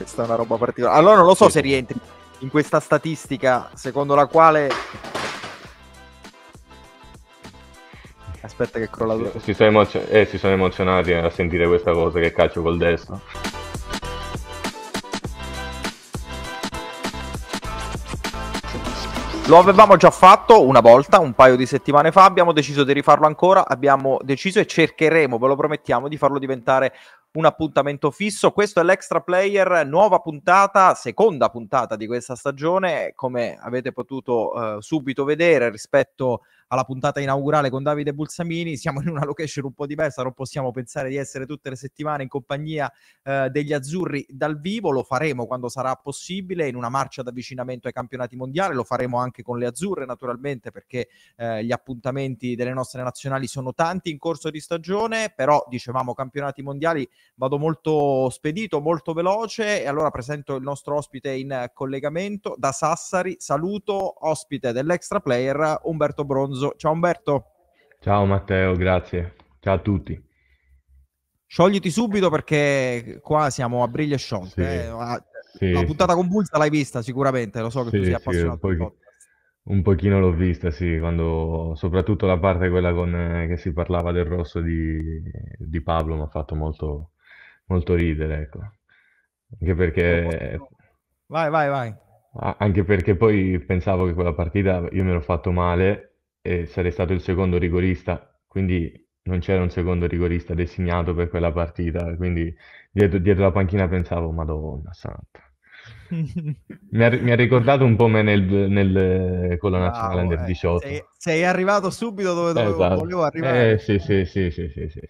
Questa è una roba particolare. Allora non lo so sì. se rientri in questa statistica secondo la quale... Aspetta che crolla tutto. Si sono, emozio- eh, si sono emozionati a sentire questa cosa che calcio col destro. Lo avevamo già fatto una volta, un paio di settimane fa, abbiamo deciso di rifarlo ancora, abbiamo deciso e cercheremo, ve lo promettiamo, di farlo diventare un appuntamento fisso. Questo è l'Extra Player, nuova puntata, seconda puntata di questa stagione, come avete potuto eh, subito vedere rispetto alla puntata inaugurale con Davide Bulsamini. Siamo in una location un po' diversa, non possiamo pensare di essere tutte le settimane in compagnia eh, degli azzurri dal vivo. Lo faremo quando sarà possibile in una marcia d'avvicinamento ai campionati mondiali. Lo faremo anche con le azzurre, naturalmente, perché eh, gli appuntamenti delle nostre nazionali sono tanti in corso di stagione. Però, dicevamo, campionati mondiali vado molto spedito, molto veloce. E allora presento il nostro ospite in collegamento da Sassari. Saluto ospite dell'extra player Umberto Bronzo pranzo. Ciao Umberto. Ciao Matteo, grazie. Ciao a tutti. Sciogliti subito perché qua siamo a briglie sciolte. Sì, eh. la, ah, sì, la, puntata convulsa l'hai vista sicuramente, lo so che sì, tu sei appassionato. Sì, un, poch- un pochino l'ho vista, sì, quando, soprattutto la parte quella con, eh, che si parlava del rosso di, di Pablo mi ha fatto molto, molto ridere, ecco. Anche perché... Vai, vai, vai. Anche perché poi pensavo che quella partita io me l'ho fatto male e sarei stato il secondo rigorista, quindi non c'era un secondo rigorista designato per quella partita, quindi dietro, dietro la panchina pensavo, Madonna santa. mi, ha, mi, ha, ricordato un po' me nel, nel, eh, con la nazionale wow, under 18. Sei, sei, arrivato subito dove, dovevo, esatto. volevo eh, arrivare. Eh, sì, sì, sì, sì, sì, sì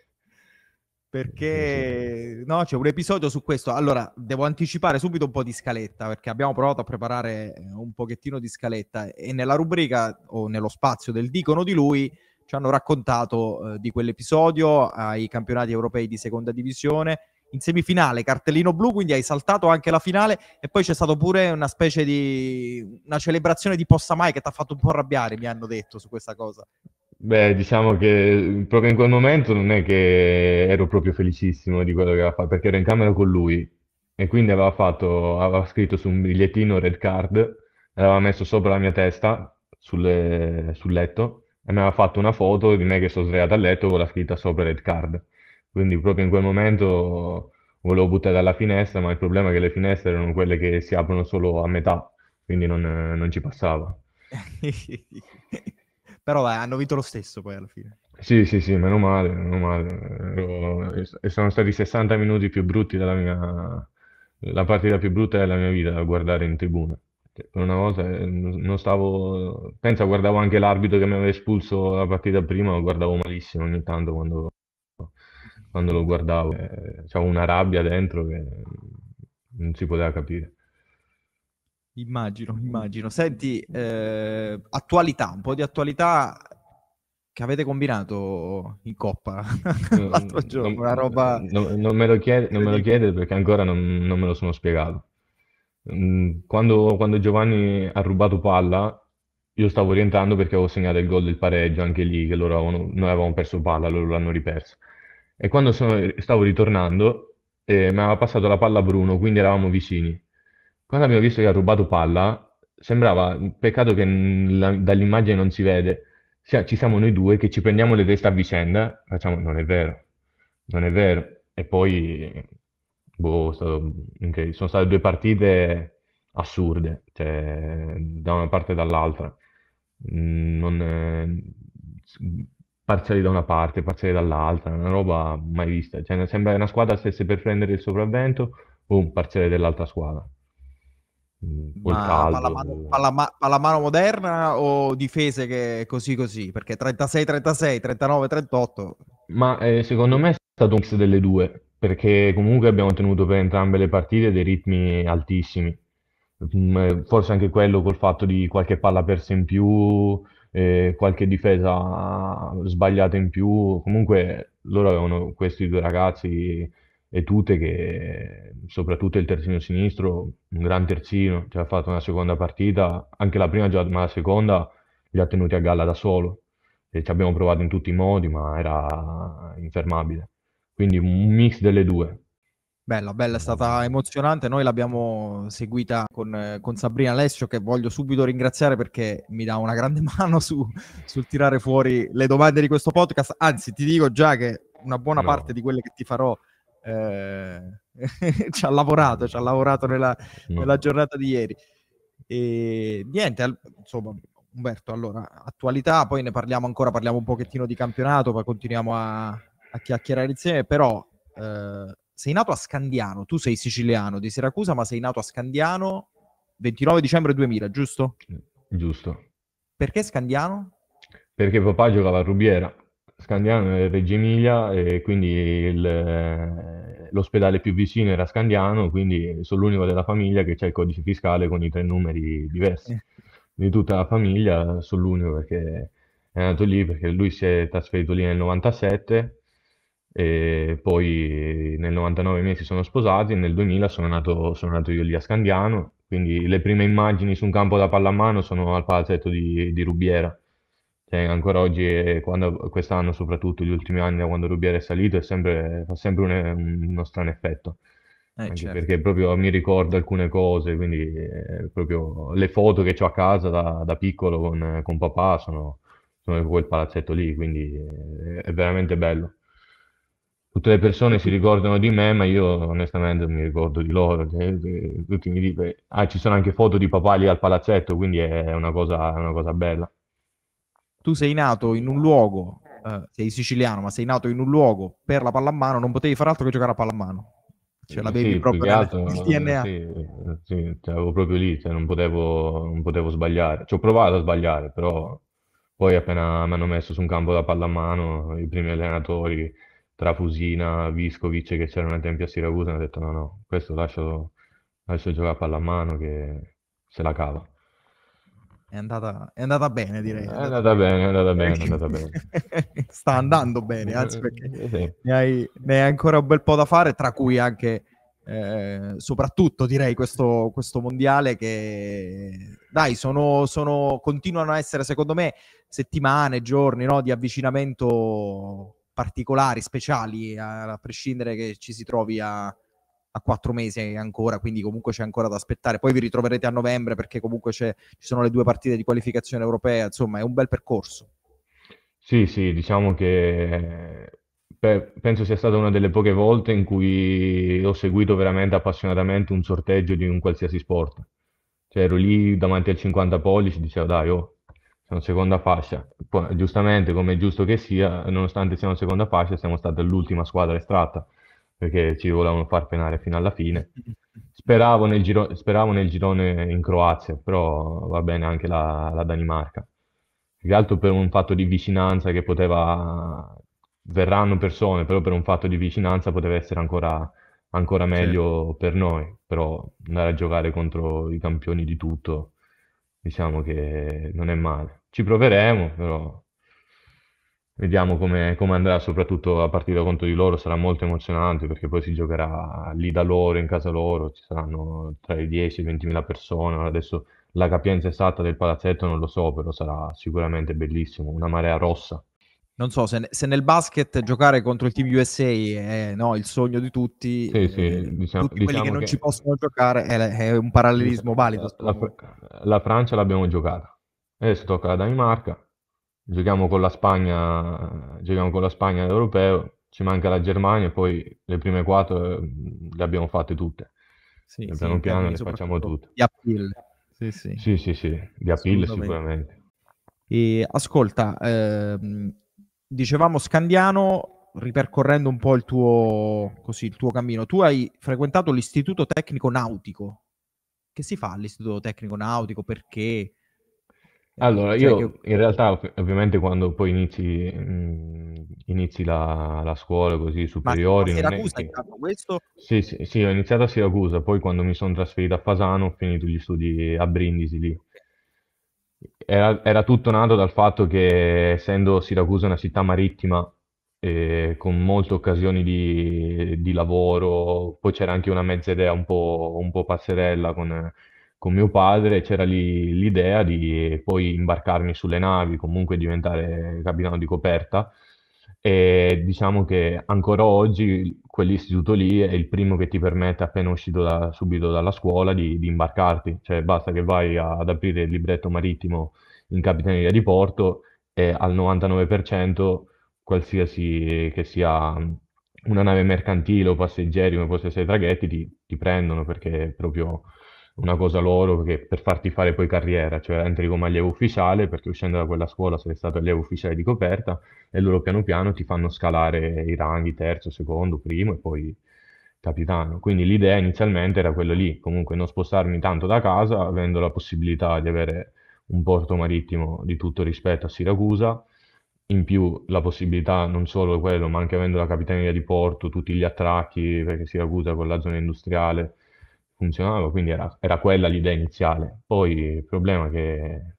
perché no, c'è un episodio su questo. Allora, devo anticipare subito un po' di scaletta perché abbiamo provato a preparare eh, un pochettino di scaletta e nella rubrica o nello spazio del dicono di lui ci hanno raccontato eh, di quell'episodio ai campionati europei di seconda divisione in semifinale, cartellino blu, quindi hai saltato anche la finale e poi c'è stata pure una specie di una celebrazione di possa mai che ti ha fatto un po' arrabbiare, mi hanno detto su questa cosa. Beh, diciamo che proprio in quel momento non è che ero proprio felicissimo di quello che aveva fatto, perché ero in camera con lui e quindi aveva fatto, aveva scritto su un bigliettino red card, l'aveva messo sopra la mia testa sulle, sul letto e mi aveva fatto una foto di me che sono svegliato a letto con la scritta sopra red card. Quindi proprio in quel momento volevo buttare dalla finestra, ma il problema è che le finestre erano quelle che si aprono solo a metà, quindi non, non ci passava. Però beh, hanno vinto lo stesso poi alla fine. Sì, sì, sì, meno male, meno male. Sono stati 60 minuti più brutti della mia... La partita più brutta della mia vita da guardare in tribuna. Cioè, per una volta eh, non stavo... Pensa, guardavo anche l'arbitro che mi aveva espulso la partita prima, lo guardavo malissimo ogni tanto quando, quando lo guardavo. Eh, c'avevo una rabbia dentro che non si poteva capire. Immagino, mm. immagino. Senti, eh, attualità, un po' di attualità che avete combinato in coppa mm, l'altro giorno, non, una roba... Non, non, me chiede, non, me lo chiede, perché ancora non, me lo sono spiegato. Mm, quando, quando, Giovanni ha rubato palla, io stavo orientando perché avevo segnato il gol del pareggio, anche lì che loro avevano, noi avevamo perso palla, loro l'hanno ripersa. E quando sono, stavo ritornando, eh, mi aveva passato la palla a Bruno, quindi eravamo vicini quando abbiamo visto che ha rubato palla, sembrava un peccato che la, dall'immagine non si vede. Cioè, ci siamo noi due che ci prendiamo le teste a vicenda, facciamo non è vero, non è vero. E poi, boh, stato, okay, sono state due partite assurde, cioè, da una parte e dall'altra. Mm, non, eh, parziali da una parte, parziali dall'altra, una roba mai vista. Cioè, sembra che una squadra stesse per prendere il sopravvento o un parziale dell'altra squadra. Mm, Ma pallamano, pallama, moderna o difese che così così? Perché 36-36, 39-38. Ma eh, secondo me è stato un mix delle due, perché comunque abbiamo tenuto per entrambe le partite dei ritmi altissimi. Mm, eh, forse anche quello col fatto di qualche palla persa in più, eh, qualche difesa sbagliata in più. Comunque loro avevano questi due ragazzi e tutte che soprattutto il terzino sinistro, un gran terzino, ci ha fatto una seconda partita, anche la prima già, ma la seconda li ha tenuti a galla da solo. E ci abbiamo provato in tutti i modi, ma era infermabile. Quindi un mix delle due. Bella, bella, è stata emozionante. Noi l'abbiamo seguita con, con, Sabrina Alessio, che voglio subito ringraziare perché mi dà una grande mano su, sul tirare fuori le domande di questo podcast. Anzi, ti dico già che una buona no. parte di quelle che ti farò eh, ci ha lavorato, ci ha lavorato nella, nella giornata di ieri. E niente, al, insomma, Umberto, allora, attualità, poi ne parliamo ancora, parliamo un pochettino di campionato, poi continuiamo a, a chiacchierare insieme, però eh, sei nato a Scandiano, tu sei siciliano di Siracusa, ma sei nato a Scandiano 29 dicembre 2000, giusto? Giusto. Perché Scandiano? Perché papà giocava a Rubiera Scandiano è Reggio Emilia e quindi il, eh, l'ospedale più vicino era Scandiano, quindi sono l'unico della famiglia che c'è il codice fiscale con i tre numeri diversi. Di tutta la famiglia sono l'unico perché è nato lì, perché lui si è trasferito lì nel 97 e poi nel 99 miei si sono sposati, e nel 2000 sono nato, sono nato io lì a Scandiano, quindi le prime immagini su un campo da pallamano sono al palazzetto di, di Rubiera cioè, ancora oggi, eh, quando, quest'anno soprattutto, gli ultimi anni, da quando Rubiera è salito, è sempre, fa sempre un- uno strano effetto. Eh, Anche certo. perché proprio mi ricordo alcune cose, quindi eh, proprio le foto che ho a casa da, da piccolo con, con papà sono, sono quel palazzetto lì, quindi eh, è veramente bello. Tutte le persone si ricordano di me, ma io onestamente mi ricordo di loro. cioè, tutti mi dicono, ah, ci sono anche foto di papà lì al palazzetto, quindi è una cosa, è una cosa bella tu sei nato in un luogo, eh, sei siciliano, ma sei nato in un luogo per la pallamano, non potevi fare altro che giocare a pallamano. Cioè l'avevi sì, proprio nel, altro, DNA. Sì, sì, avevo proprio lì, cioè, non, potevo, non potevo sbagliare. Ci ho provato a sbagliare, però poi appena mi hanno messo su un campo da pallamano, i primi allenatori, tra Fusina, Viscovic che c'erano ai tempi a Siracusa, hanno detto no, no, questo lascio, lascio giocare a pallamano che se la cava. È andata, è andata bene, direi. È andata, bene, è andata bene, è andata bene. Sta andando bene, anzi eh, perché eh, sì. ne, hai, ne, hai, ancora un bel po' da fare, tra cui anche, eh, soprattutto direi, questo, questo, mondiale che, dai, sono, sono, continuano a essere, secondo me, settimane, giorni no, di avvicinamento particolari, speciali, a, a prescindere che ci si trovi a, a quattro mesi ancora, quindi comunque c'è ancora da aspettare. Poi vi ritroverete a novembre perché comunque ci sono le due partite di qualificazione europea, insomma è un bel percorso. Sì, sì, diciamo che beh, penso sia stata una delle poche volte in cui ho seguito veramente appassionatamente un sorteggio di un qualsiasi sport. Cioè ero lì davanti al 50 pollici, dicevo dai, oh, siamo in seconda fascia. Poi, giustamente, come è giusto che sia, nonostante siamo in seconda fascia, siamo stata l'ultima squadra estratta perché ci volevano far penare fino alla fine. Speravo nel, giro- speravo nel girone in Croazia, però va bene anche la, la Danimarca. Più che altro per un fatto di vicinanza che poteva... Verranno persone, però per un fatto di vicinanza poteva essere ancora, ancora certo. meglio certo. per noi. Però andare a giocare contro i campioni di tutto, diciamo che non è male. Ci proveremo, però Vediamo come, come andrà, soprattutto la partita contro di loro sarà molto emozionante perché poi si giocherà lì da loro, in casa loro, ci saranno tra i 10 e i 20 mila persone. Adesso la capienza esatta del palazzetto non lo so, però sarà sicuramente bellissimo, una marea rossa. Non so, se, se nel basket giocare contro il Team USA è no, il sogno di tutti, sì, eh, sì, diciamo, tutti quelli diciamo che non ci possono giocare, è, è un parallelismo valido. La, la, la Francia l'abbiamo giocata, adesso tocca la Danimarca giochiamo con la Spagna, giochiamo con la Spagna all'Europeo, ci manca la Germania, poi le prime quattro eh, le abbiamo fatte tutte. Sì, sì piano piano le facciamo tutte. Di appeal. Sì, sì. Sì, sì, sì, di appeal sicuramente. E, ascolta, ehm, dicevamo Scandiano, ripercorrendo un po' il tuo, così, il tuo cammino, tu hai frequentato l'istituto tecnico nautico. Che si fa all'istituto tecnico nautico? Perché? Allora, cioè, io che... in realtà ovviamente quando poi inizi, mh, mhmm, inizi la, la, scuola così superiori... Ma a Siracusa è... Che... questo? Sì, sì, sì, ho iniziato a Siracusa, poi quando mi sono trasferito a Fasano ho finito gli studi a Brindisi lì. Era, era tutto nato dal fatto che essendo Siracusa una città marittima eh, con molte occasioni di, di, lavoro, poi c'era anche una mezza idea un po', un po passerella con con mio padre c'era lì l'idea di poi imbarcarmi sulle navi, comunque diventare capitano di coperta e diciamo che ancora oggi quell'istituto lì è il primo che ti permette appena uscito da, subito dalla scuola di, di, imbarcarti, cioè basta che vai a, ad aprire il libretto marittimo in capitaneria di porto e al 99% qualsiasi che sia una nave mercantile o passeggeri come possono essere traghetti ti, ti prendono perché proprio una cosa loro perché per farti fare poi carriera, cioè entri come allievo ufficiale perché uscendo da quella scuola sei stato allievo ufficiale di coperta e loro piano piano ti fanno scalare i ranghi terzo, secondo, primo e poi capitano. Quindi l'idea inizialmente era quella lì, comunque non spostarmi tanto da casa, avendo la possibilità di avere un porto marittimo di tutto rispetto a Siracusa, in più la possibilità non solo quello, ma anche avendo la capitania di porto, tutti gli attracchi, perché Siracusa con la zona industriale funzionava, quindi era, era quella l'idea iniziale. Poi il problema è che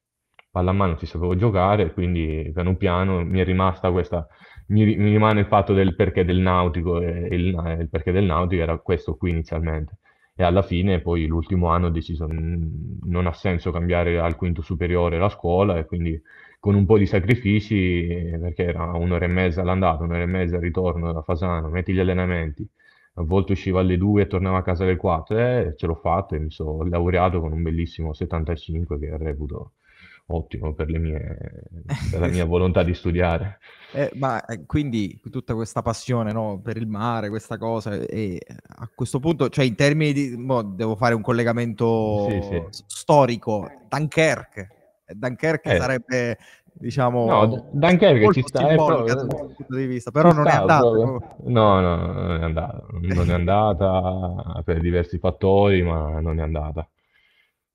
pallamano ci sapevo giocare, quindi piano piano mi è rimasta questa, mi, mi rimane il fatto del perché del nautico, e il, il, perché del nautico era questo qui inizialmente. E alla fine, poi l'ultimo anno ho deciso mm, non ha senso cambiare al quinto superiore la scuola e quindi con un po' di sacrifici, eh, perché era un'ora e mezza l'andata, un'ora e mezza il ritorno da Fasano, metti gli allenamenti, a volte usciva alle 2 e tornava a casa alle 4 e eh, ce l'ho fatto e mi sono laureato con un bellissimo 75 che reputo ottimo per, mie, per la mia volontà di studiare. Eh, ma eh, quindi tutta questa passione no, per il mare, questa cosa, e a questo punto, cioè in termini di... Boh, devo fare un collegamento sì, sì. storico, Dunkerque. Dunkerque eh. sarebbe diciamo no, Dunkerque ci sta eh, proprio... dal punto di vista però ci non è andato no, no no non è andata non è andata per diversi fattori ma non è andata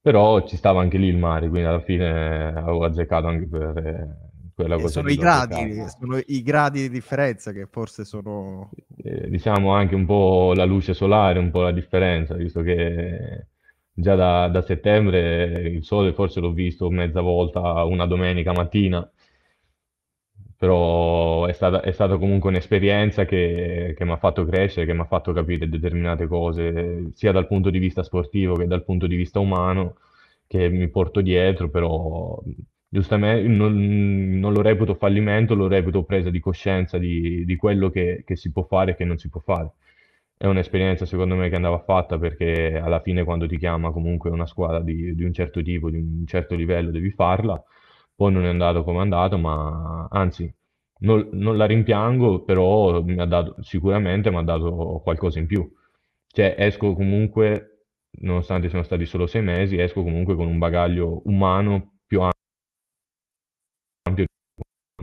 però ci stava anche lì il mare quindi alla fine avevo azzeccato anche per eh, quella cosa sono i gradi sono i gradi di differenza che forse sono eh, diciamo anche un po' la luce solare un po' la differenza visto che già da, da settembre il sole forse l'ho visto mezza volta una domenica mattina, però è stata, è stata comunque un'esperienza che, che mi ha fatto crescere, che mi ha fatto capire determinate cose, sia dal punto di vista sportivo che dal punto di vista umano, che mi porto dietro, però giustamente non, non lo reputo fallimento, lo reputo presa di coscienza di, di quello che, che si può fare e che non si può fare è un'esperienza secondo me che andava fatta perché alla fine quando ti chiama comunque una squadra di, di un certo tipo, di un certo livello, devi farla. Poi non è andato come è andato, ma anzi, non, non la rimpiango, però mi ha dato, sicuramente mi ha dato qualcosa in più. Cioè, esco comunque, nonostante siano stati solo sei mesi, esco comunque con un bagaglio umano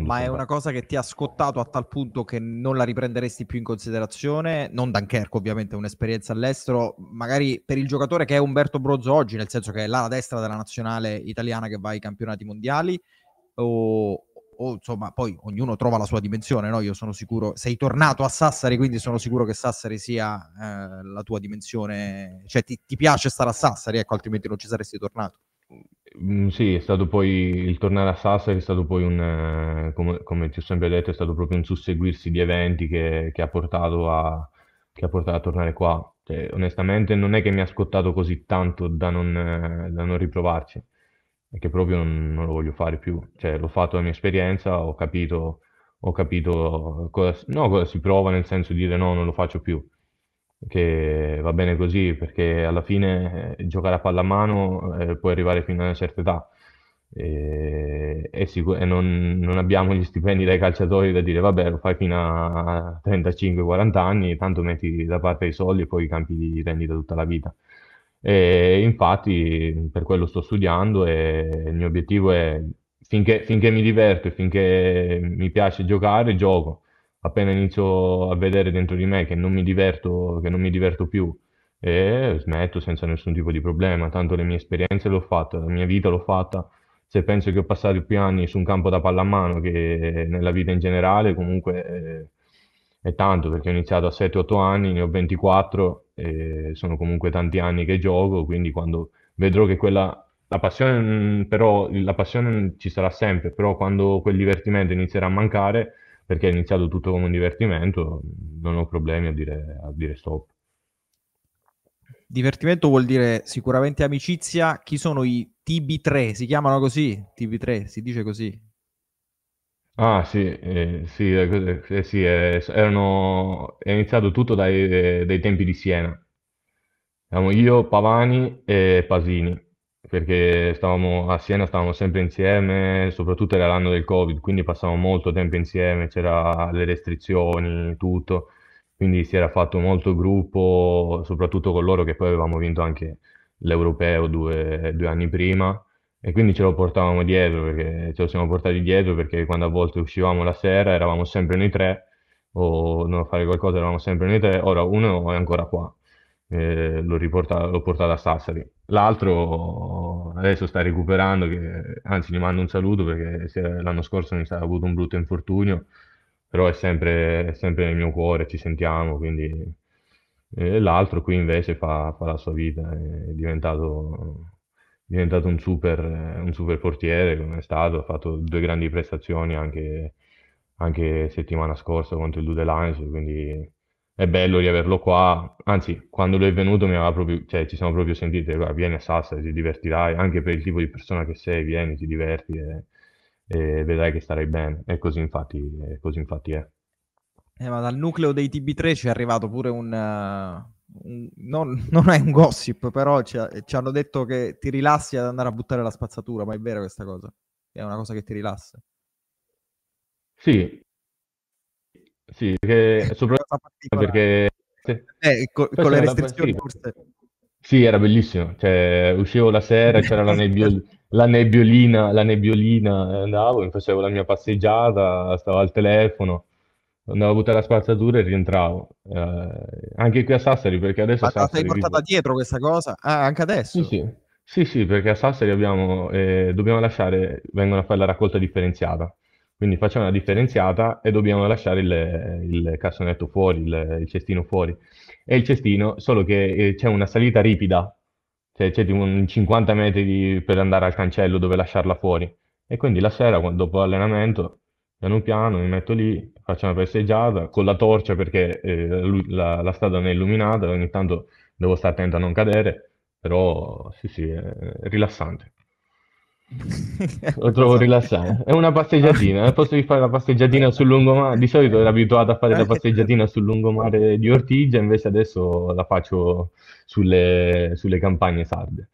Ma è una cosa che ti ha scottato a tal punto che non la riprenderesti più in considerazione? Non Dunkerque, ovviamente, un'esperienza all'estero, magari per il giocatore che è Umberto Brozzo oggi, nel senso che è l'ala destra della nazionale italiana che va ai campionati mondiali, o, o insomma, poi ognuno trova la sua dimensione, no? Io sono sicuro, sei tornato a Sassari, quindi sono sicuro che Sassari sia eh, la tua dimensione, cioè ti, ti piace stare a Sassari, ecco, altrimenti non ci saresti tornato Mm, sì, è stato poi il tornare a Sassari, è stato poi un, eh, come, come ti ho sempre detto, è stato proprio un susseguirsi di eventi che, che ha portato a, che ha portato a tornare qua. Cioè, onestamente non è che mi ha scottato così tanto da non, eh, da non riprovarci, è che proprio non, non lo voglio fare più. Cioè, l'ho fatto la mia esperienza, ho capito, ho capito cosa, no, cosa si prova, nel senso di dire no, non lo faccio più che va bene così perché alla fine eh, giocare a pallamano eh, puoi arrivare fino a una certa età e, e, sicur- e non, non, abbiamo gli stipendi dai calciatori da dire vabbè lo fai fino a 35-40 anni tanto metti da parte i soldi e poi i campi di rendita tutta la vita e infatti per quello sto studiando e il mio obiettivo è finché, finché mi diverto e finché mi piace giocare gioco appena inizio a vedere dentro di me che non mi diverto, che non mi diverto più, e smetto senza nessun tipo di problema, tanto le mie esperienze l'ho fatta, la mia vita l'ho fatta, se penso che ho passato più anni su un campo da pallamano che nella vita in generale, comunque è, eh, è tanto, perché ho iniziato a 7-8 anni, ne ho 24, sono comunque tanti anni che gioco, quindi quando vedrò che quella la passione, mm, però, la passione ci sarà sempre, però quando quel divertimento inizierà a mancare, perché è iniziato tutto come un divertimento, non ho problemi a dire, a dire stop. Divertimento vuol dire sicuramente amicizia. Chi sono i TB3? Si chiamano così? TB3, si dice così. Ah sì, eh, sì, eh, eh sì eh, erano, è iniziato tutto dai, eh, dai tempi di Siena. Siamo io, Pavani e Pasini perché stavamo a Siena stavamo sempre insieme, soprattutto era l'anno del Covid, quindi passavamo molto tempo insieme, c'erano le restrizioni, tutto, quindi si era fatto molto gruppo, soprattutto con loro che poi avevamo vinto anche l'Europeo due, due anni prima e quindi ce lo portavamo dietro, perché ce lo siamo portati dietro perché quando a volte uscivamo la sera eravamo sempre noi tre o non fare qualcosa eravamo sempre noi tre, ora uno è ancora qua. Eh, l'ho, riportato, l'ho portato a Sassari. L'altro adesso sta recuperando, che, anzi gli mando un saluto perché l'anno scorso mi ha avuto un brutto infortunio, però è sempre, è sempre nel mio cuore, ci sentiamo, quindi... E l'altro qui invece fa, fa la sua vita, è diventato diventato un super, un super, portiere come è stato, ha fatto due grandi prestazioni anche, anche settimana scorsa contro il Dudelange, quindi è bello riaverlo qua. Anzi, quando lui è venuto mi aveva proprio, cioè, ci siamo proprio sentiti, guarda, vieni a Sassari, ti divertirai, anche per il tipo di persona che sei, vieni, ti diverti e, e vedrai che starai bene. E così infatti, e così infatti è. Eh, ma dal nucleo dei TB3 ci è arrivato pure un... Uh, un non, non, è un gossip, però ci, ci, hanno detto che ti rilassi ad andare a buttare la spazzatura, ma è vera questa cosa? È una cosa che ti rilassa? Sì, sì, che, soprattutto perché... Eh, con, con le restrizioni forse... Sì, era bellissimo. Cioè, uscivo la sera, c'era la, nebbio- la, nebbiolina, la nebbiolina, andavo, mi facevo la mia passeggiata, stavo al telefono, andavo a buttare la spazzatura e rientravo. Eh, anche qui a Sassari, perché adesso... Ma Sassari l'hai portata vivo. dietro questa cosa? Ah, anche adesso? Sì, sì. Sì, sì, perché a Sassari abbiamo, eh, dobbiamo lasciare, vengono a fare la raccolta differenziata. Quindi facciamo una differenziata e dobbiamo lasciare il, il cassonetto fuori, il, il, cestino fuori. E il cestino, solo che eh, c'è una salita ripida, cioè c'è tipo 50 metri di, per andare al cancello dove lasciarla fuori. E quindi la sera, dopo l'allenamento, piano piano mi metto lì, faccio una passeggiata con la torcia perché eh, la, la, strada non è illuminata, ogni tanto devo stare attento a non cadere, però sì sì, è rilassante. Lo trovo rilassante. È una passeggiatina. Al eh. posto di fare la passeggiatina sul lungomare, di solito ero abituato a fare la passeggiatina sul lungomare di Ortigia, invece adesso la faccio sulle, sulle campagne sarde.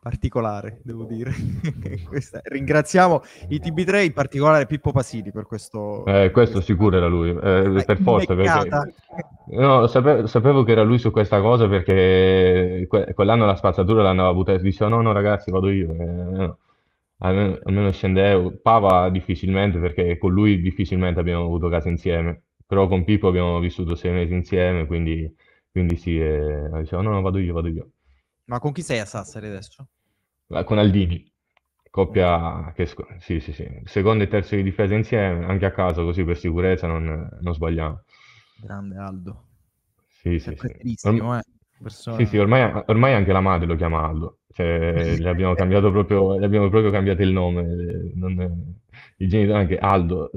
Particolare, devo dire. Questa... Ringraziamo i TB3, in particolare Pippo Pasini per questo. Eh, questo sicuro era lui, eh, per forza. Perché... No, sapevo, sapevo, che era lui su questa cosa perché que- quell'anno la spazzatura l'hanno avuta e diceva no, no ragazzi, vado io. Eh, no almeno, almeno Scendeo, eh, Pava difficilmente perché con lui difficilmente abbiamo avuto casa insieme, però con Pippo abbiamo vissuto sei mesi insieme, quindi, quindi sì, eh, dicevo no, no, vado io, vado io. Ma con chi sei a Sassari adesso? Con Aldini, coppia che sì, sì, sì, secondo e terza di difesa insieme, anche a caso così per sicurezza non, non sbagliamo. Grande Aldo. Sì, sì, sì. Orm- eh, sì, sì ormai, ormai, anche la madre lo chiama Aldo. Cioè, le abbiamo cambiato proprio, le abbiamo proprio cambiato il nome. Non, I genitori anche Aldo,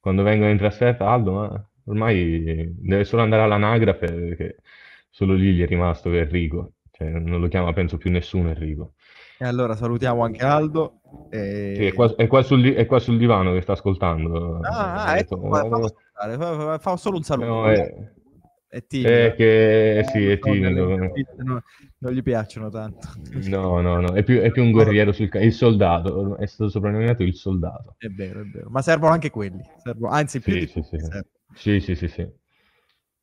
quando vengono in trasferta, Aldo, ma ormai deve solo andare all'anagrafe perché solo lì gli è rimasto che Enrico. Cioè, non lo chiama, penso, più nessuno Enrico. E allora salutiamo anche Aldo. Sì, è, qua, è, qua sul, è, qua, sul, divano che sta ascoltando. Ah, ecco, detto, ecco, fa, fa, fa, solo un saluto. No, è, è timido. Eh, che, eh, sì, è timido. Non, non, gli piacciono tanto. No, no, no, è più, è più un guerriero sul campo, il soldato, è stato soprannominato il soldato. È vero, è vero, ma servono anche quelli, servono, anzi più sì, di sì, sì. sì, sì, sì, sì.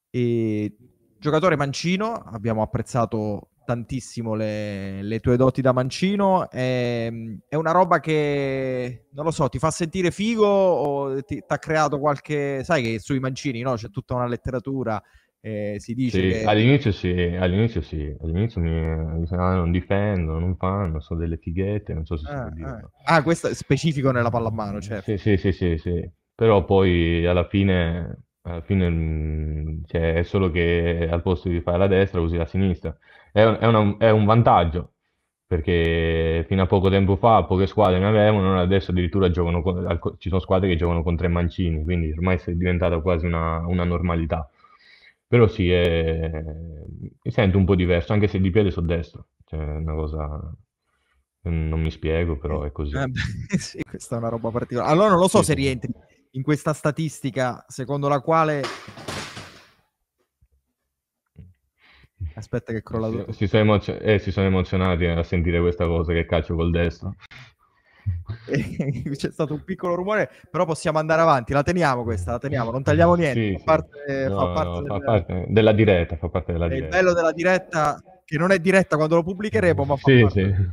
E... Giocatore mancino, abbiamo apprezzato tantissimo le, le, tue doti da mancino. È, ehm, è, una roba che non lo so, ti fa sentire figo o ti ha creato qualche. Sai che sui mancini no? c'è tutta una letteratura, eh, si dice sì, che... all'inizio sì, all'inizio sì, all'inizio mi dicevano ah, non difendono, non fanno, sono delle fighette, non so se ah, si può ah. ah, questo è specifico nella pallamano, certo. Sì, sì, sì, sì, sì. però poi alla fine, alla fine mm, cioè, è solo che al posto di fare la destra usi la sinistra. È un, è una, è un vantaggio, perché fino a poco tempo fa poche squadre ne avevano, adesso addirittura con, ci sono squadre che giocano con tre mancini, quindi ormai è diventata quasi una, una normalità però sì, è... mi sento un po' diverso, anche se di piede so destro. Cioè, una cosa... Non mi spiego, però è così. Eh, sì, questa è una roba particolare. Allora non lo so sì, se rientri in questa statistica secondo la quale... Aspetta che crolla tutto. Si, si, sono emozio- eh, si sono emozionati a sentire questa cosa che calcio col destro. c'è stato un piccolo rumore, però possiamo andare avanti, la teniamo questa, la teniamo, non tagliamo niente, sì, fa parte, No, fa parte, no, del... fa parte della diretta, fa parte della è diretta. Il bello della diretta, che non è diretta quando lo pubblicheremo, ma fa sì, parte del,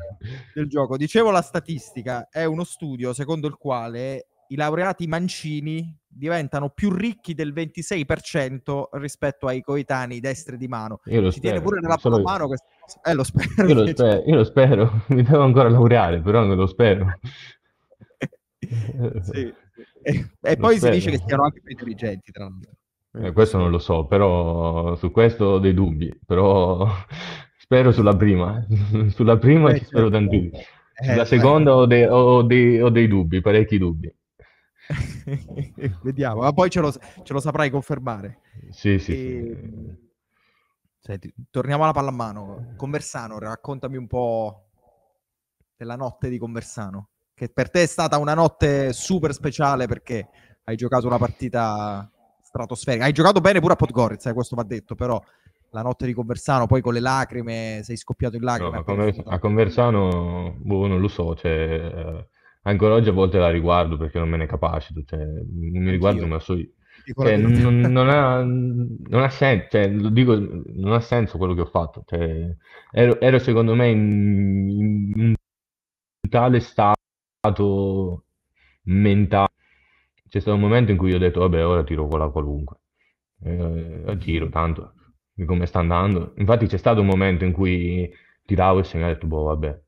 del gioco. Dicevo la statistica, è uno studio secondo il quale i laureati mancini diventano più ricchi del 26% rispetto ai coetanei destri di mano. Io lo Ci spero. tiene pure nella solo... mano questa Eh, lo spero. Io lo, sper- io lo spero, mi devo ancora laureare, però non lo spero. sì. E, e poi spero. si dice che siano anche più intelligenti, tra l'altro. Eh, questo non lo so, però su questo ho dei dubbi, però spero sulla prima, eh. sulla prima eh, ci spero certo. tantissimo. Eh, sulla seconda certo. ho dei, ho, dei, ho dei dubbi, parecchi dubbi. Vediamo, ma poi ce lo, ce lo, saprai confermare. Sì, sì, e... sì. Senti, torniamo alla pallamano. Conversano, raccontami un po' della notte di Conversano, che per te è stata una notte super speciale perché hai giocato una partita stratosferica. Hai giocato bene pure a Podgorica, eh, questo va detto, però la notte di Conversano, poi con le lacrime, sei scoppiato in lacrime. No, a, Conversano, boh, non lo so, cioè... Eh ancora oggi a volte la riguardo perché non me ne capacito, cioè, non mi riguardo non me so io. Cioè, non, non, ha, non, ha, senso, cioè, lo dico, non ha senso quello che ho fatto. Cioè, ero, ero, secondo me in, in, tale stato mentale. C'è stato un momento in cui ho detto, vabbè, ora tiro quella qualunque. Eh, tiro mm. tanto, come sta andando. Infatti c'è stato un momento in cui tiravo e se mi ha detto, boh, vabbè,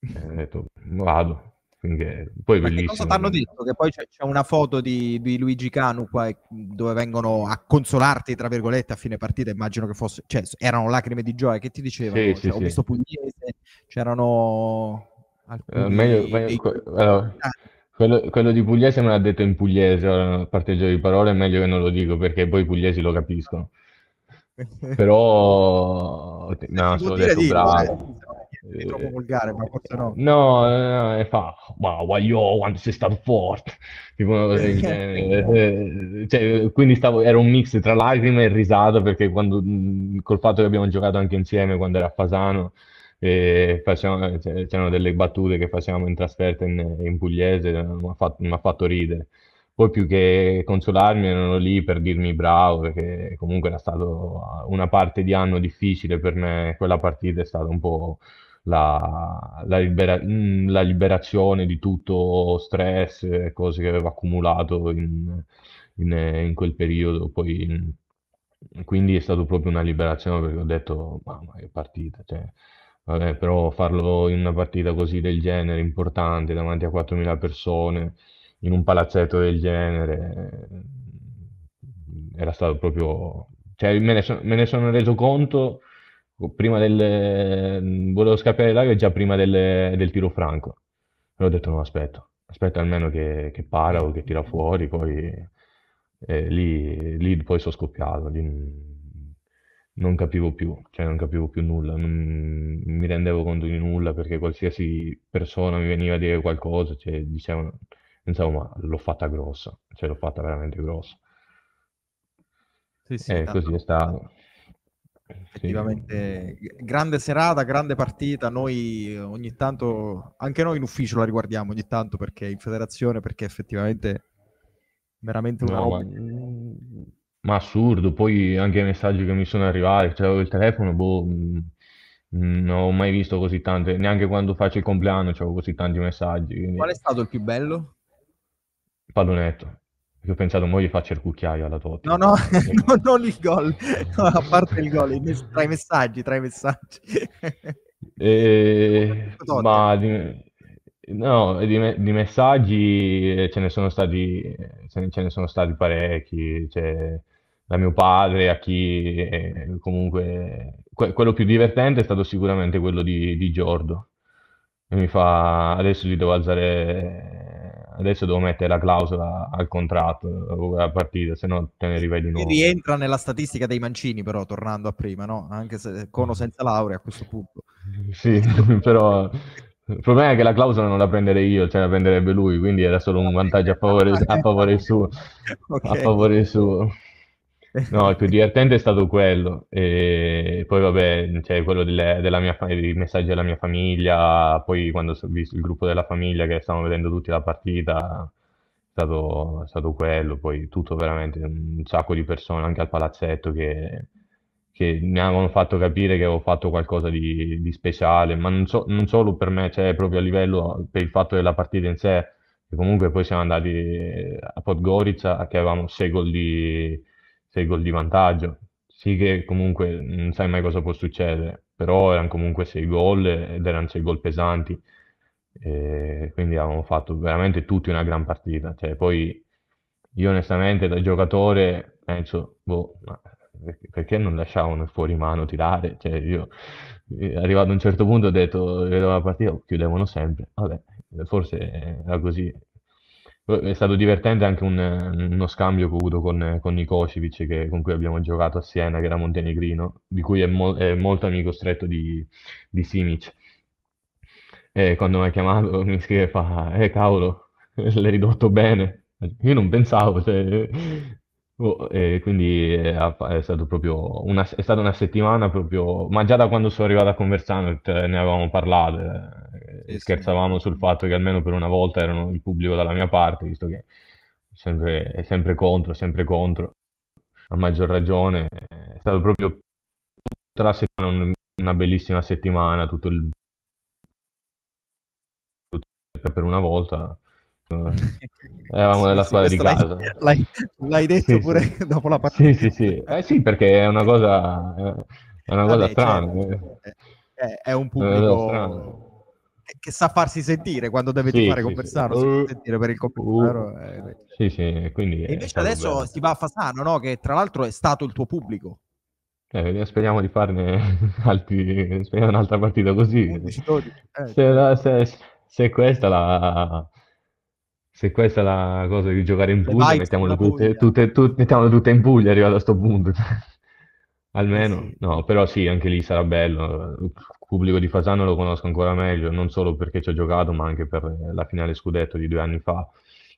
e ho detto, vado. Quindi, poi bellissimo. Cosa ti hanno detto? Che poi c'è, c'è una foto di, di, Luigi Canu qua mm, dove vengono a consolarti, tra virgolette, a fine partita. Immagino che fosse, cioè, erano lacrime di gioia. Che ti dicevano? Sì, cioè, sì, ho sì. visto Pugliese, c'erano eh, alcuni... Eh, meglio, meglio, allora, quello, quello, di Pugliese me l'ha detto in pugliese, ora, a parte di parole, è meglio che non lo dico perché poi i pugliesi lo capiscono. Però, no, sono detto dire, bravo. Eh è eh, troppo volgare, ma forse no. No, e fa, ma guagliò quando sei stato forte, tipo una cosa del eh, eh, cioè, quindi stavo, era un mix tra lacrime e risata, perché quando, col fatto che abbiamo giocato anche insieme quando era a Fasano, facevamo, cioè, c'erano delle battute che facevamo in trasferta in, in pugliese, mi ha fatto, fatto ridere poi più che consolarmi erano lì per dirmi bravo perché comunque era stata una parte di anno difficile per me quella partita è stata un po' la, la, libera- mm, la liberazione di tutto stress e cose che aveva accumulato in, in, in quel periodo. Poi, mm, quindi è stata proprio una liberazione perché ho detto, mamma che partita, cioè, vabbè, però farlo in una partita così del genere, importante, davanti a 4.000 persone, in un palazzetto del genere, mm, era stato proprio... Cioè, me ne, so- me ne sono reso conto Ecco, prima del... Mm, volevo scappiare l'aria già prima del, del tiro franco. E ho detto no, aspetta, aspetta almeno che, che para o che tira fuori, poi eh, lì, lì, poi sono scoppiato, lì non capivo più, cioè non capivo più nulla, non mi rendevo conto di nulla perché qualsiasi persona mi veniva a dire qualcosa, cioè, dicevano, pensavo ma l'ho fatta grossa, cioè l'ho fatta veramente grossa. Sì, sì, e tanto. così è stato. Effettivamente, sì. grande serata, grande partita. Noi eh, ogni tanto, anche noi in ufficio la riguardiamo ogni tanto perché in federazione, perché effettivamente veramente una no, roba. Ma, ma, assurdo. Poi anche i messaggi che mi sono arrivati, cioè il telefono, boh, mm, mm, non ho mai visto così tante, neanche quando faccio il compleanno c'avevo così tanti messaggi. Quindi... Qual è stato il più bello? Pallonetto. Perché ho pensato, mo gli faccio il cucchiaio alla Totti. No, no, no non il gol, no, a parte il gol, tra i messaggi, tra i messaggi. E... Eh, ma di, no, di, di, messaggi eh, ce ne sono stati, ce ne, sono stati parecchi, cioè, da mio padre a chi eh, comunque... Que- quello più divertente è stato sicuramente quello di, di Giordo. E mi fa, adesso gli devo alzare adesso devo mettere la clausola al contratto, alla partita, se no te ne rivedi di nuovo. Rientra nella statistica dei mancini però, tornando a prima, no? Anche se con o senza laurea a questo punto. Sì, però il problema è che la clausola non la prenderei io, cioè la prenderebbe lui, quindi era solo un vantaggio a favore, a favore suo. okay. A favore suo. No, il più divertente è stato quello. E poi, vabbè, cioè, quello delle, della mia, dei messaggi alla mia famiglia. Poi, quando ho visto il gruppo della famiglia che stavano vedendo tutti la partita, è stato, è stato quello. Poi, tutto veramente un sacco di persone, anche al palazzetto, che, che mi avevano fatto capire che avevo fatto qualcosa di, di speciale. Ma non, so, non solo per me, cioè proprio a livello per il fatto della partita in sé. Che comunque, poi siamo andati a Podgorica che avevamo 6 gol di sei gol di vantaggio. Sì che comunque non sai mai cosa può succedere, però erano comunque sei gol ed erano sei gol pesanti. E quindi avevamo fatto veramente tutti una gran partita. Cioè, poi io onestamente da giocatore penso, boh, perché non lasciavano fuori mano tirare? Cioè, io arrivato a un certo punto ho detto, vedo la partita, chiudevano sempre. Vabbè, forse era così. È stato divertente anche un, uno scambio che ho avuto con, con Nikosevic, che, con cui abbiamo giocato a Siena, che era montenegrino, di cui è, mo- è molto amico stretto di, di Simic. E quando mi ha chiamato mi scrive fa, eh cavolo, l'hai ridotto bene. Io non pensavo, cioè... Oh, e quindi è, è, stato proprio una, è stata una settimana proprio, ma già da quando sono arrivato a Conversano ne avevamo parlato. Eh e scherzavamo sul fatto che almeno per una volta erano il pubblico dalla mia parte, visto che sempre, è sempre contro, sempre contro. A maggior ragione è stato proprio tutta la settimana una bellissima settimana, tutto il per una volta eravamo nella sì, squadra sì, di casa l'hai, l'hai detto sì, pure dopo la partita sì sì eh, sì perché è una cosa è una Vabbè, cosa strana cioè, è, è, un pubblico che sa farsi sentire quando deve sì, fare sì, Conversano, sì. Uh, sentire per il Conversano. Uh, eh, sì, sì, quindi e invece adesso bello. si va a Fasano, no? che tra l'altro è stato il tuo pubblico. Eh, speriamo di farne altri, speriamo un'altra partita così. Eh, se, se, se, questa la, se questa è la cosa di giocare in Puglia, mettiamole tutte, tutte, tutte, mettiamole tutte in Puglia, arrivato a sto punto. Eh, Almeno, sì. no, però sì, anche lì sarà bello pubblico di Fasano lo conosco ancora meglio, non solo perché ci ho giocato, ma anche per la finale scudetto di due anni fa.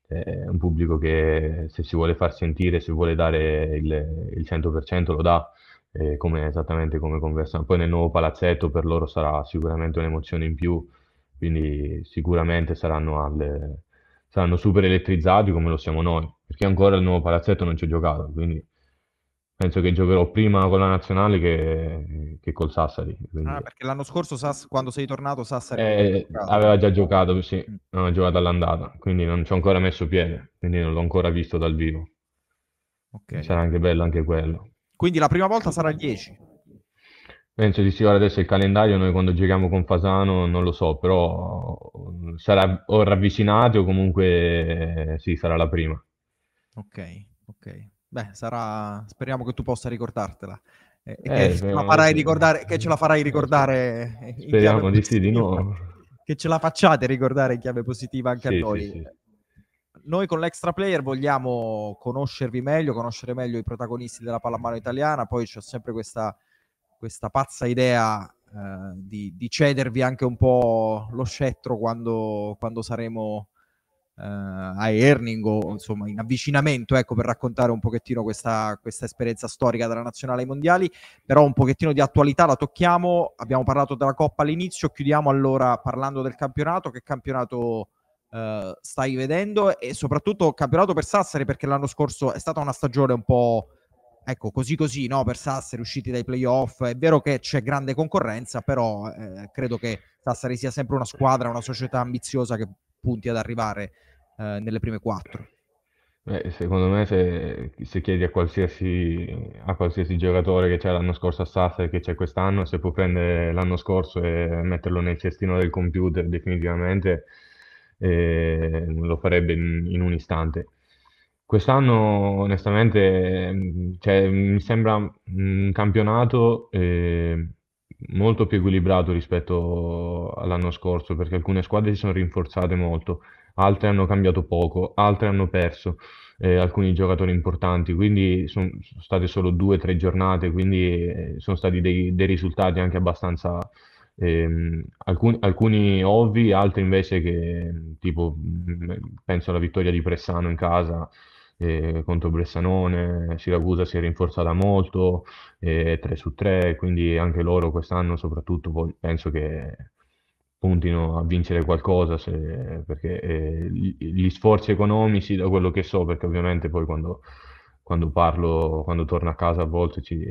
È un pubblico che se si vuole far sentire, se vuole dare il, il 100% lo dà, eh, come, esattamente come conversano. Poi nel nuovo palazzetto per loro sarà sicuramente un'emozione in più, quindi sicuramente saranno, alle, saranno super elettrizzati come lo siamo noi, perché ancora il nuovo palazzetto non ci ho giocato, quindi Penso che giocherò prima con la nazionale che, che col Sassari. Quindi... Ah, perché l'anno scorso, Sass, quando sei tornato, Sassari eh, aveva già giocato, sì, mm. aveva giocato all'andata, quindi non ci ho ancora messo piede, quindi non l'ho ancora visto dal vivo. Okay. Sarà anche bello anche quello. Quindi la prima volta sarà il 10? Penso di sì, ora adesso il calendario noi quando giochiamo con Fasano non lo so, però sarà o ravvicinato o comunque sì, sarà la prima. Ok, ok. Beh, sarà... speriamo che tu possa ricordartela. E eh, che, ce la farai ricordare, che ce la farai ricordare. Speriamo di sì, di nuovo. Che ce la facciate ricordare in chiave positiva anche sì, a noi. Sì, sì. Noi con l'extra player vogliamo conoscervi meglio, conoscere meglio i protagonisti della pallamano italiana, poi c'è sempre questa, questa pazza idea eh, di, di, cedervi anche un po' lo scettro quando, quando saremo eh, a o insomma in avvicinamento ecco, per raccontare un pochettino questa, questa esperienza storica della nazionale ai mondiali, però un pochettino di attualità la tocchiamo, abbiamo parlato della Coppa all'inizio, chiudiamo allora parlando del campionato, che campionato eh, stai vedendo e soprattutto campionato per Sassari perché l'anno scorso è stata una stagione un po'... Ecco, così così, no? Per Sassari usciti dai playoff, è vero che c'è grande concorrenza, però eh, credo che Sassari sia sempre una squadra, una società ambiziosa che punti ad arrivare eh, nelle prime quattro. Beh, secondo me se, se chiedi a qualsiasi, a qualsiasi, giocatore che c'è l'anno scorso a Sasser che c'è quest'anno, se può prendere l'anno scorso e metterlo nel cestino del computer definitivamente eh, lo farebbe in, in un istante. Quest'anno, onestamente, mm, cioè, mi sembra un campionato eh, molto più equilibrato rispetto all'anno scorso, perché alcune squadre si sono rinforzate molto altre hanno cambiato poco, altre hanno perso eh, alcuni giocatori importanti, quindi sono state solo due o tre giornate, quindi eh, sono stati dei, dei risultati anche abbastanza... Ehm, alcuni, alcuni, ovvi, altri invece che tipo mm, penso alla vittoria di Pressano in casa eh, contro Bressanone, Siracusa si è rinforzata molto, eh, 3 su 3, quindi anche loro quest'anno soprattutto penso che puntino a vincere qualcosa, se, perché eh, gli sforzi economici, da quello che so, perché ovviamente poi quando, quando parlo, quando torno a casa a volte ci,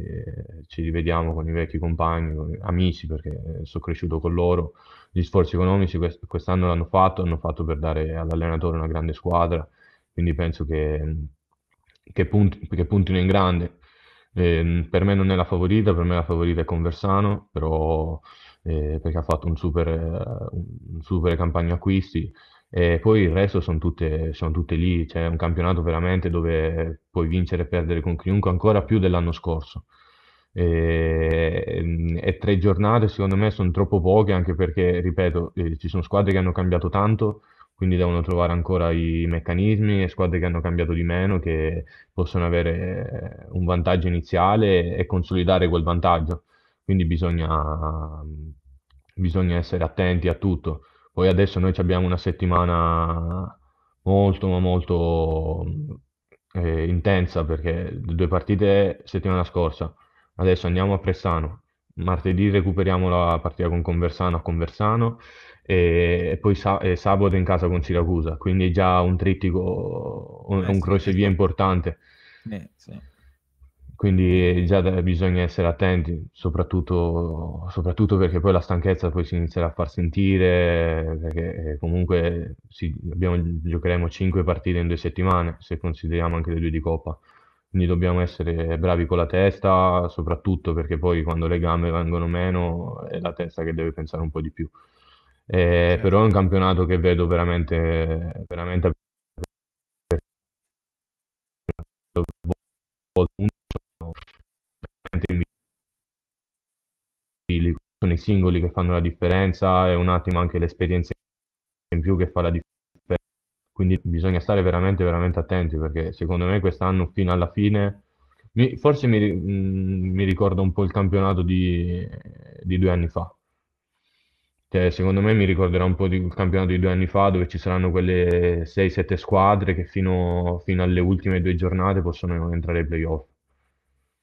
ci rivediamo con i vecchi compagni, con, amici, perché eh, sono cresciuto con loro, gli sforzi economici quest- quest'anno l'hanno fatto, hanno fatto per dare all'allenatore una grande squadra, quindi penso che, che, punti, che puntino in grande. Eh, per me non è la favorita, per me la favorita è Conversano, però eh, perché ha fatto un super, eh, un super campagna acquisti. E poi il resto sono tutte, sono tutte lì, c'è un campionato veramente dove puoi vincere e perdere con chiunque, ancora più dell'anno scorso. E, mm, e, tre giornate secondo me sono troppo poche anche perché ripeto eh, ci sono squadre che hanno cambiato tanto quindi devono trovare ancora i meccanismi e squadre che hanno cambiato di meno che possono avere eh, un vantaggio iniziale e consolidare quel vantaggio quindi bisogna, bisogna essere attenti a tutto. Poi adesso noi abbiamo una settimana molto ma molto eh, intensa perché due partite settimana scorsa, adesso andiamo a Pressano, martedì recuperiamo la partita con Conversano a Conversano e, poi sa- e eh, sabato in casa con Siracusa, quindi già un trittico, un, eh, un sì, importante. Eh, sì. Quindi eh, già eh, bisogna essere attenti, soprattutto, soprattutto perché poi la stanchezza poi si inizierà a far sentire, eh, perché comunque sì, abbiamo- giocheremo 5 partite in due settimane, se consideriamo anche le due di Coppa. Quindi dobbiamo essere bravi con la testa, soprattutto perché poi quando le gambe vengono meno è la testa che deve pensare un po' di più. Eh, certo. però è un campionato che vedo veramente, veramente sono i singoli che fanno la differenza e un attimo anche l'esperienza in più che fa la differenza. Quindi bisogna stare veramente, veramente attenti perché secondo me quest'anno fino alla fine, mi, forse mi, mm, mi ricorda un po' il campionato di, di due anni fa. Cioè, secondo me mi ricorderà un po' il campionato di due anni fa dove ci saranno quelle 6-7 squadre che fino, fino alle ultime due giornate possono entrare ai playoff.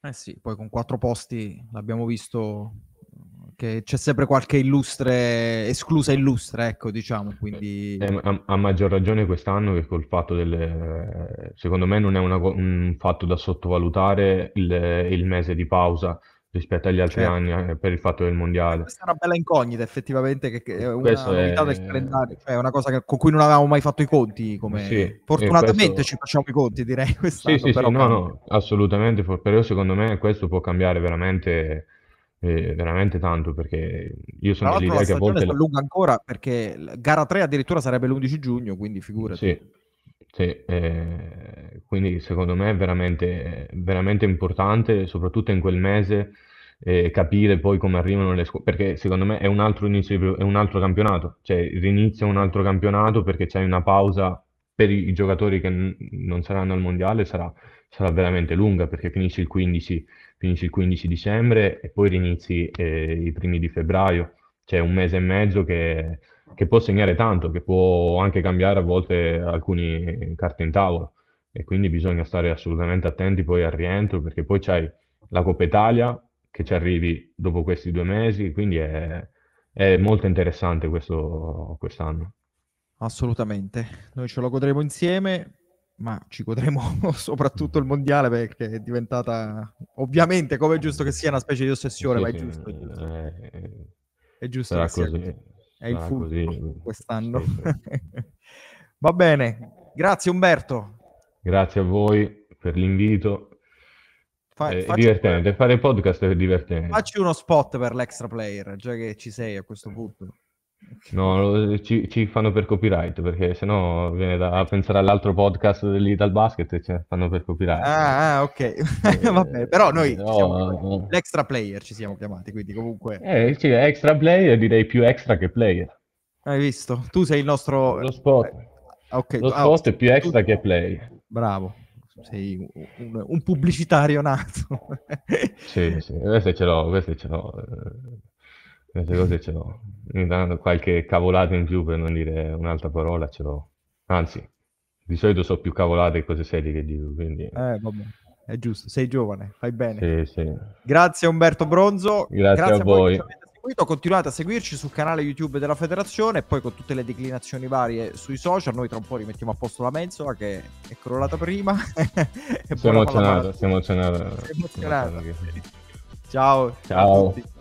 Eh sì, poi con quattro posti l'abbiamo visto eh, che c'è sempre qualche illustre, esclusa illustre, ecco, diciamo, quindi... Eh, eh a, maggior ragione quest'anno che col fatto del... Secondo me non è una, un fatto da sottovalutare il, il mese di pausa, rispetto agli altri certo. anni eh, per il fatto del mondiale. Questa è una bella incognita, effettivamente, che, è una questo novità è... del calendario, cioè una cosa che, con cui non avevamo mai fatto i conti. Come... Sì, Fortunatamente questo... ci facciamo i conti, direi. Sì, sì, però sì, no, no, assolutamente. Però secondo me questo può cambiare veramente. Eh, veramente tanto perché io sono dell'idea che a volte si allunga ancora perché gara 3 addirittura sarebbe l'11 giugno quindi figurati sì, sì, eh, quindi secondo me è veramente, veramente importante, soprattutto in quel mese, eh, capire poi come arrivano le squadre, perché secondo me è un altro inizio, di- è un altro campionato, cioè rinizia un altro campionato perché c'è una pausa per i i giocatori che n- non saranno al mondiale, sarà, sarà veramente lunga perché finisce il 15, finisce il 15 dicembre e poi rinizi eh, i primi di febbraio, cioè un mese e mezzo che che può segnare tanto, che può anche cambiare a volte alcune carte in tavola e quindi bisogna stare assolutamente attenti poi al rientro perché poi c'hai la Coppa Italia che ci arrivi dopo questi due mesi, quindi è, è molto interessante questo, quest'anno. Assolutamente, noi ce lo godremo insieme, ma ci godremo soprattutto il mondiale perché è diventata ovviamente come è giusto che sia una specie di ossessione, sì, ma è giusto. È giusto, eh, è giusto sarà così. Così. È il ah, fulcro mm, quest'anno. Va bene, grazie Umberto. Grazie a voi per l'invito. Fa, è divertente, un... fare podcast è divertente. Facci uno spot per l'extra player, già che ci sei a questo punto. No, ci, ci, fanno per copyright perché sennò viene da pensare all'altro podcast dell'Ital Basket e cioè, ce fanno per copyright. Ah, ah ok. Eh, Vabbè, però noi no, siamo, l'extra player ci siamo chiamati, quindi comunque... Eh, sì, extra player direi più extra che player. Hai visto? Tu sei il nostro... Lo spot. Eh, okay. Lo ah, spot ah, è più extra tu... che player. Bravo. Sei un, un pubblicitario nato. sì, sì, questo ce l'ho, queste ce l'ho. Queste cose ce l'ho. Mi danno qualche cavolata in più per non dire un'altra parola, ce l'ho. Anzi, di solito so più cavolate e cose serie che dico, quindi... Eh, vabbè. È giusto, sei giovane, fai bene. Sì, sì. Grazie Umberto Bronzo. Grazie, grazie a, voi. seguito, continuate a seguirci sul canale YouTube della federazione e poi con tutte le declinazioni varie sui social. Noi tra un po' rimettiamo a posto la mensola che è crollata prima. e sono emozionato, sono emozionato. Sono emozionato. Ciao. Ciao.